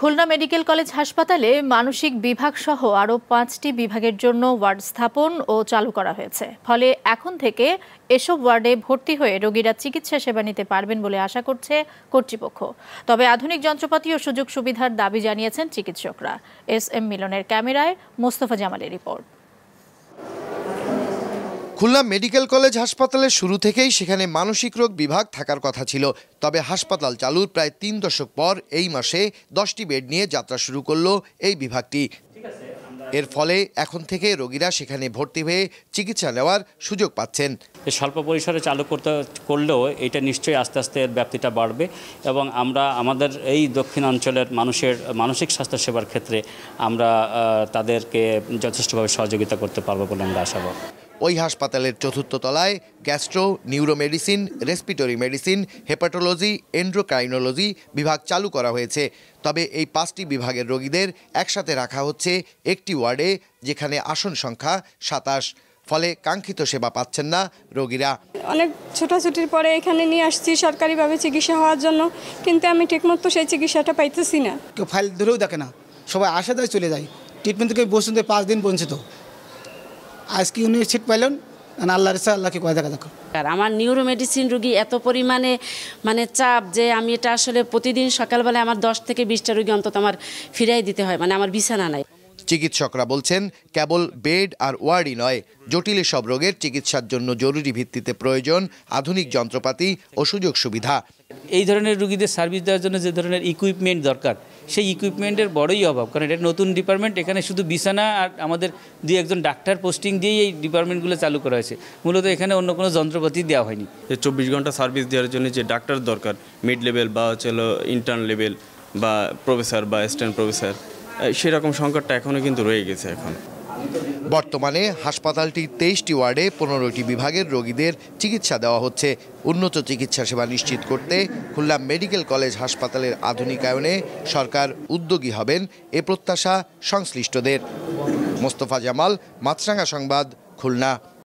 Khulna medical college হাসপাতালে মানসিক বিভাগ সহ আরও পাঁচটি বিভাগের জন্য ওয়ার্ড স্থাপন ও চালু করা হয়েছে ফলে এখন থেকে এসব ওয়ার্ডে ভর্তি হয়ে রোগীরা চিকিৎসা সেবা নিতে পারবেন বলে আশা করছে কর্তৃপক্ষ তবে আধুনিক যন্ত্রপাতি ও সুযোগ সুবিধার দাবি জানিয়েছেন চিকিৎসকরা এস এম মিলনের ক্যামেরায় মোস্তফা জামালের রিপোর্ট খুলনা মেডিকেল কলেজ হাসপাতালে শুরু থেকেই সেখানে মানসিক রোগ বিভাগ থাকার কথা ছিল তবে হাসপাতাল চালুর প্রায় তিন দশক পর এই মাসে দশটি বেড নিয়ে যাত্রা শুরু করলো এই বিভাগটি এর ফলে এখন থেকে রোগীরা সেখানে ভর্তি হয়ে চিকিৎসা নেওয়ার সুযোগ পাচ্ছেন স্বল্প পরিসরে চালু করতে করলেও এটা নিশ্চয়ই আস্তে আস্তে এর ব্যাপ্তিটা বাড়বে এবং আমরা আমাদের এই দক্ষিণাঞ্চলের মানুষের মানসিক স্বাস্থ্যসেবার ক্ষেত্রে আমরা তাদেরকে যথেষ্টভাবে সহযোগিতা করতে পারবো বলে আমরা আশা করব ওই হাসপাতালের চতুর্থ তলায় gastro neuromedicine respiratory medicine hepatology endocrinology বিভাগ চালু করা হয়েছে তবে এই পাঁচটি বিভাগের রোগীদের একসাথে রাখা হচ্ছে একটি ওয়ার্ডে যেখানে আসন সংখ্যা সাতাশ ফলে কাঙ্ক্ষিত সেবা পাচ্ছেন না রোগীরা অনেক ছোটাছুটির পরে এখানে নিয়ে আসছি সরকারিভাবে চিকিৎসা হওয়ার জন্য কিন্তু আমি ঠিকমতো সেই চিকিৎসাটা পাইতেছি না কেউ ফাইল ধরেও দেখে না সবাই আসা যায় চলে যায় ট্রিটমেন্ট থেকে বসুন পাঁচ দিন বঞ্চিত আজকে উনি সিট পাইলেন মানে আল্লাহর ইচ্ছা আল্লাহকে কয় দেখা দেখো আর আমার নিউরো মেডিসিন রুগী এত পরিমাণে মানে চাপ যে আমি এটা আসলে প্রতিদিন সকালবেলায় আমার দশ থেকে বিশটা রুগী অন্তত আমার ফিরাই দিতে হয় মানে আমার বিছানা নাই চিকিৎসকরা বলছেন কেবল বেড আর ওয়ার্ডই নয় জটিল সব রোগের চিকিৎসার জন্য জরুরি ভিত্তিতে প্রয়োজন আধুনিক যন্ত্রপাতি ও সুযোগ সুবিধা এই ধরনের রুগীদের সার্ভিস দেওয়ার জন্য যে ধরনের ইকুইপমেন্ট দরকার সেই ইকুইপমেন্টের বড়ই অভাব কারণ এটা নতুন ডিপার্টমেন্ট এখানে শুধু বিছানা আর আমাদের দু একজন ডাক্তার পোস্টিং দিয়েই এই ডিপার্টমেন্টগুলো চালু করা হয়েছে মূলত এখানে অন্য কোনো যন্ত্রপাতি দেওয়া হয়নি চব্বিশ ঘন্টা সার্ভিস দেওয়ার জন্য যে ডাক্তার দরকার মিড লেভেল বা হচ্ছে ইন্টার্ন লেভেল বা প্রফেসর বা অ্যাসিস্ট্যান্ট প্রফেসর সেরকম সংকটটা এখনও কিন্তু রয়ে গেছে এখন বর্তমানে হাসপাতালটির তেইশটি ওয়ার্ডে পনেরোটি বিভাগের রোগীদের চিকিৎসা দেওয়া হচ্ছে উন্নত চিকিৎসা সেবা নিশ্চিত করতে খুলনা মেডিকেল কলেজ হাসপাতালের আধুনিকায়নে সরকার উদ্যোগী হবেন এ প্রত্যাশা সংশ্লিষ্টদের মোস্তফা জামাল মাছরাঙ্গা সংবাদ খুলনা